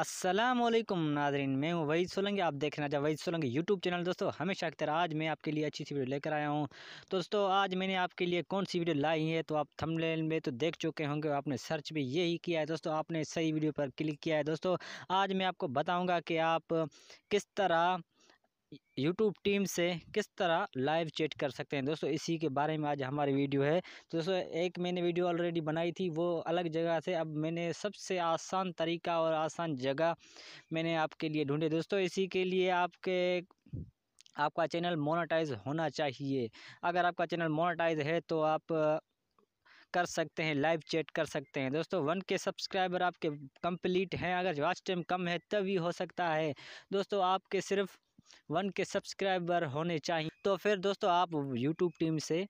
असलम नाजरीन मैं हूँ वही सोलंगी आप देखना चाहिए वही सोलंगी यूट्यूब चैनल दोस्तों हमेशा अख्तर आज मैं आपके लिए अच्छी सी वीडियो लेकर आया हूँ दोस्तों आज मैंने आपके लिए कौन सी वीडियो लाई है तो आप थंबनेल में तो देख चुके होंगे आपने सर्च भी यही किया है दोस्तों आपने सही वीडियो पर क्लिक किया है दोस्तों आज मैं आपको बताऊँगा कि आप किस तरह यूट्यूब टीम से किस तरह लाइव चैट कर सकते हैं दोस्तों इसी के बारे में आज हमारी वीडियो है तो दोस्तों एक मैंने वीडियो ऑलरेडी बनाई थी वो अलग जगह से अब मैंने सबसे आसान तरीका और आसान जगह मैंने आपके लिए ढूंढे दोस्तों इसी के लिए आपके आपका चैनल मोनेटाइज होना चाहिए अगर आपका चैनल मोनेटाइज है तो आप कर सकते हैं लाइव चैट कर सकते हैं दोस्तों वन के सब्सक्राइबर आपके कंप्लीट हैं अगर वाच टाइम कम है तभी हो सकता है दोस्तों आपके सिर्फ़ वन के सब्सक्राइबर होने चाहिए तो फिर दोस्तों आप यूट्यूब टीम से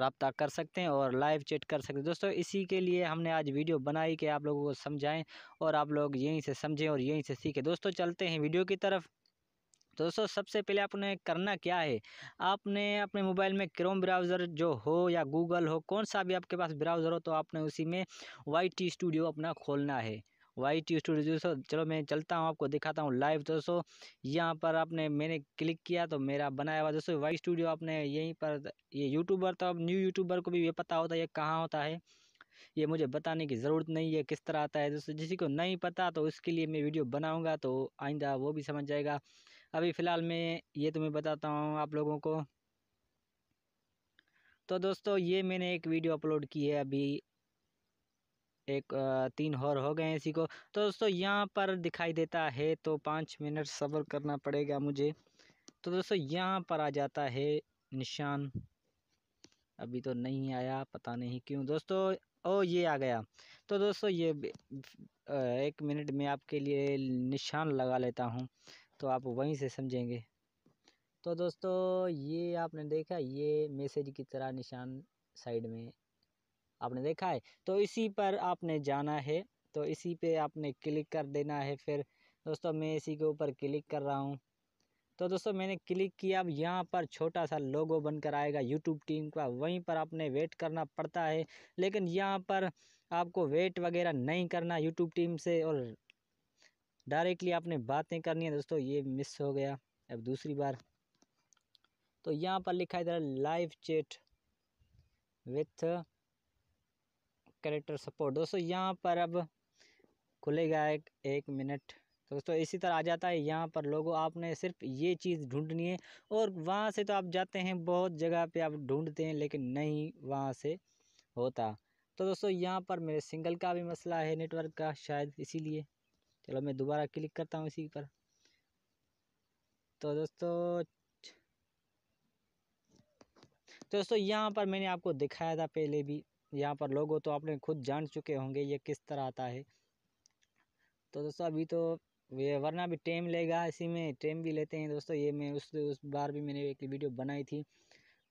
रबता कर सकते हैं और लाइव चैट कर सकते हैं दोस्तों इसी के लिए हमने आज वीडियो बनाई कि आप लोगों को समझाएं और आप लोग यहीं से समझें और यहीं से सीखें दोस्तों चलते हैं वीडियो की तरफ दोस्तों सबसे पहले आपने करना क्या है आपने अपने मोबाइल में क्रोम ब्राउज़र जो हो या गूगल हो कौन सा भी आपके पास ब्राउज़र हो तो आपने उसी में वाई टी स्टूडियो अपना खोलना है वाइट टी स्टूडियो दोस्तों चलो मैं चलता हूँ आपको दिखाता हूँ लाइव दोस्तों यहाँ पर आपने मैंने क्लिक किया तो मेरा बनाया हुआ दोस्तों वाइट स्टूडियो आपने यहीं पर ये यूट्यूबर तो अब न्यू यूट्यूबर को भी ये पता होता है ये कहाँ होता है ये मुझे बताने की ज़रूरत नहीं है किस तरह आता है दोस्तों जिसी को नहीं पता तो उसके लिए मैं वीडियो बनाऊँगा तो आइंदा वो भी समझ जाएगा अभी फ़िलहाल मैं ये मैं बताता हूँ आप लोगों को तो दोस्तों ये मैंने एक वीडियो अपलोड की है अभी एक तीन और हो गए इसी को तो दोस्तों यहाँ पर दिखाई देता है तो पाँच मिनट सब्र करना पड़ेगा मुझे तो दोस्तों यहाँ पर आ जाता है निशान अभी तो नहीं आया पता नहीं क्यों दोस्तों ओ ये आ गया तो दोस्तों ये एक मिनट में आपके लिए निशान लगा लेता हूँ तो आप वहीं से समझेंगे तो दोस्तों ये आपने देखा ये मैसेज की तरह निशान साइड में आपने देखा है तो इसी पर आपने जाना है तो इसी पे आपने क्लिक कर देना है फिर दोस्तों मैं इसी के ऊपर क्लिक कर रहा हूँ तो दोस्तों मैंने क्लिक किया अब यहाँ पर छोटा सा लोगो बनकर आएगा यूट्यूब टीम का वहीं पर आपने वेट करना पड़ता है लेकिन यहाँ पर आपको वेट वगैरह नहीं करना यूट्यूब टीम से और डायरेक्टली आपने बातें करनी है दोस्तों ये मिस हो गया अब दूसरी बार तो यहाँ पर लिखा है इधर live chat with character support दोस्तों यहाँ पर अब खुलेगा एक एक मिनट दोस्तों इसी तरह आ जाता है यहाँ पर लोगों आपने सिर्फ ये चीज़ ढूंढनी है और वहाँ से तो आप जाते हैं बहुत जगह पे आप ढूंढते हैं लेकिन नहीं वहाँ से होता तो दोस्तों यहाँ पर मेरे सिंगल का भी मसला है नेटवर्क का शायद इसीलिए चलो मैं दोबारा क्लिक करता हूँ इसी पर तो दोस्तों तो दोस्तों यहाँ पर मैंने आपको दिखाया था पहले भी यहाँ पर लोगों तो आपने खुद जान चुके होंगे ये किस तरह आता है तो दोस्तों अभी तो ये वरना भी टाइम लेगा इसी में टेम भी लेते हैं दोस्तों ये मैं उस उस बार भी मैंने एक वीडियो बनाई थी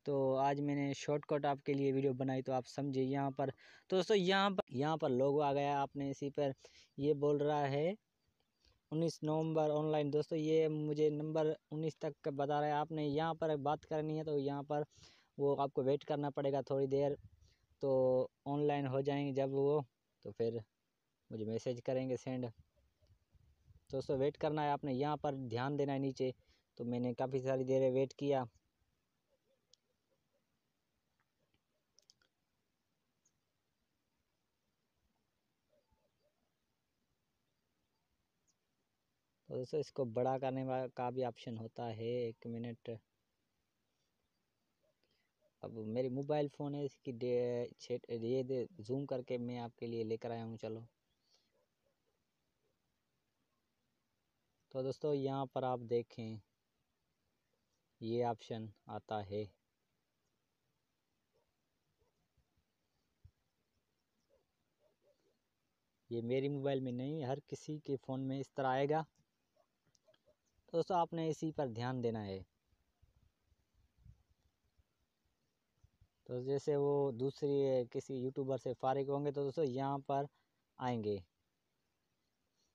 तो आज मैंने शॉर्टकट आपके लिए वीडियो बनाई तो आप समझिए यहाँ पर तो दोस्तों यहाँ पर यहाँ पर लोगो आ गया आपने इसी पर ये बोल रहा है उन्नीस नवंबर ऑनलाइन दोस्तों ये मुझे नंबर उन्नीस तक बता रहा है आपने यहाँ पर बात करनी है तो यहाँ पर वो आपको वेट करना पड़ेगा थोड़ी देर तो ऑनलाइन हो जाएंगे जब वो तो फिर मुझे मैसेज करेंगे सेंड तो दोस्तों वेट करना है आपने यहाँ पर ध्यान देना है नीचे तो मैंने काफ़ी सारी देर वेट किया तो दोस्तों इसको बड़ा करने का भी ऑप्शन होता है एक मिनट अब मेरे मोबाइल फ़ोन है इसकी डे छेट ये दे ज़ूम करके मैं आपके लिए लेकर आया हूँ चलो तो दोस्तों यहाँ पर आप देखें ये ऑप्शन आता है ये मेरे मोबाइल में नहीं हर किसी के फ़ोन में इस तरह आएगा तो दोस्तों आपने इसी पर ध्यान देना है तो जैसे वो दूसरी किसी यूट्यूबर से फारिग होंगे तो दोस्तों यहाँ पर आएंगे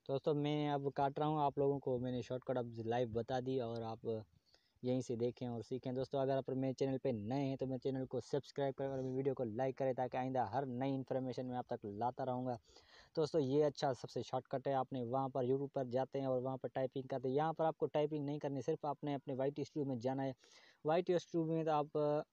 तो दोस्तों मैं अब काट रहा हूँ आप लोगों को मैंने शॉर्टकट अब लाइव बता दी और आप यहीं से देखें और सीखें दोस्तों अगर आप मेरे चैनल पे नए हैं तो मेरे चैनल को सब्सक्राइब करें और वीडियो को लाइक करें ताकि आइंदा हर नई इन्फॉर्मेशन मैं आप तक लाता रहूँगा तो दोस्तों ये अच्छा सबसे शॉर्टकट है आपने वहाँ पर यूट्यूब पर जाते हैं और वहाँ पर टाइपिंग करते हैं यहाँ पर आपको टाइपिंग नहीं करनी सिर्फ आपने अपने वाइट स्टूडियो में जाना है वाइट स्टूडियो में तो आप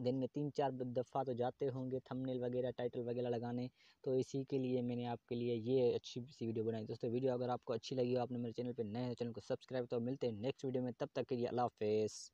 दिन में तीन चार दफ़ा तो जाते होंगे थंबनेल वगैरह टाइटल वगैरह लगाने तो इसी के लिए मैंने आपके लिए ये अच्छी सी वीडियो बनाई दोस्तों वीडियो अगर आपको अच्छी लगी हो आपने मेरे चैनल पे नए तो चैनल को सब्सक्राइब तो मिलते हैं नेक्स्ट वीडियो में तब तक के लिए अल्लाह हाफिज़